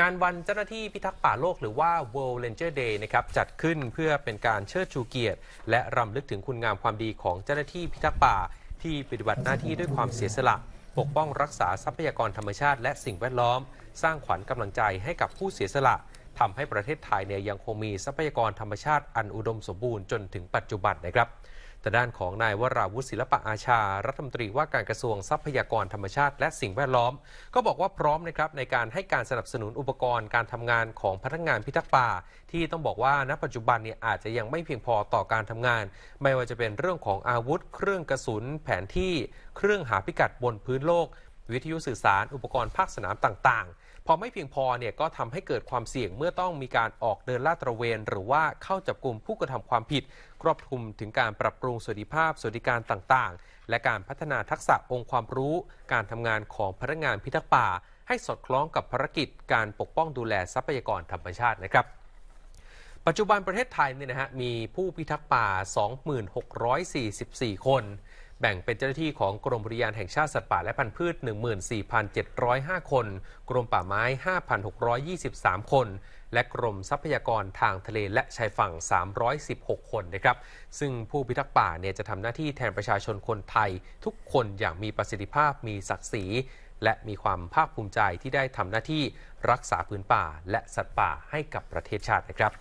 งานวันเจ้าหน้าที่พิทักษ์ป่าโลกหรือว่า World Ranger Day นะครับจัดขึ้นเพื่อเป็นการเชิดชูเกียรติ และรำลึกถึงคุณงามความดีของเจ้าหน้าที่พิทักษ์ป่า ที่ปฏิบัติหน้าที่ด้วยความเสียสละ ปกป้องรักษาทรัพยากรธรรมชาติและสิ่งแวดล้อม สร้างขวัญกำลังใจให้กับผู้เสียสละทำให้ประเทศไทยเนี่ยยังคงมีทรัพยากรธรรมชาติอันอุดมสมบูรณ์จนถึงปัจจุบันนะครับแต่ด้านของนายวราวุฒิศิลปะอาชารัฐมนตรีว่าการกระทรวงทรัพยากรธรรมชาติ และสิ่งแวดล้อม ก็บอกว่าพร้อมนะครับในการให้การสนับสนุนอุปกรณ์การทำงานของพนักงานพิทักษ์ป่า ที่ต้องบอกว่าณ ปัจจุบันเนี่ย อาจจะยังไม่เพียงพอต่อการทำงาน ไม่ว่าจะเป็นเรื่องของอาวุธเครื่องกระสุนแผนที่เครื่องหาพิกัดบนพื้นโลกวิทยุสื่อสารอุปกรณ์ภาคสนามต่าง ๆ พอไม่เพียงพอเนี่ยก็ทำให้เกิดความเสี่ยงเมื่อต้องมีการออกเดินลาดตระเวน หรือว่าเข้าจับกลุ่มผู้กระทำความผิด ครอบคลุมถึงการปรับปรุงสวัสดิภาพ สวัสดิการต่าง ๆ และการพัฒนาทักษะองค์ความรู้ การทำงานของพนักงานพิทักษ์ป่า ให้สอดคล้องกับภารกิจ การปกป้องดูแลทรัพยากรธรรมชาตินะครับ ปัจจุบันประเทศไทยเนี่ยนะฮะมีผู้พิทักษ์ป่า 2644 คนแบ่งเป็นเจ้าหน้าที่ของกรมบริยานแห่งชาติ สัตว์ป่าและพันธุ์พืช 14,705 คน กรมป่าไม้ 5,623 คน และกรมทรัพยากรทางทะเล และชายฝั่ง 316 คนนะครับ ซึ่งผู้พิทักษ์ป่าเนี่ยจะทำหน้าที่แทนประชาชนคนไทยทุกคนอย่างมีประสิทธิภาพ มีศักดิ์ศรี และมีความภาคภูมิใจที่ได้ทำหน้าที่รักษาพื้นป่าและสัตว์ป่าให้กับประเทศชาตินะครับ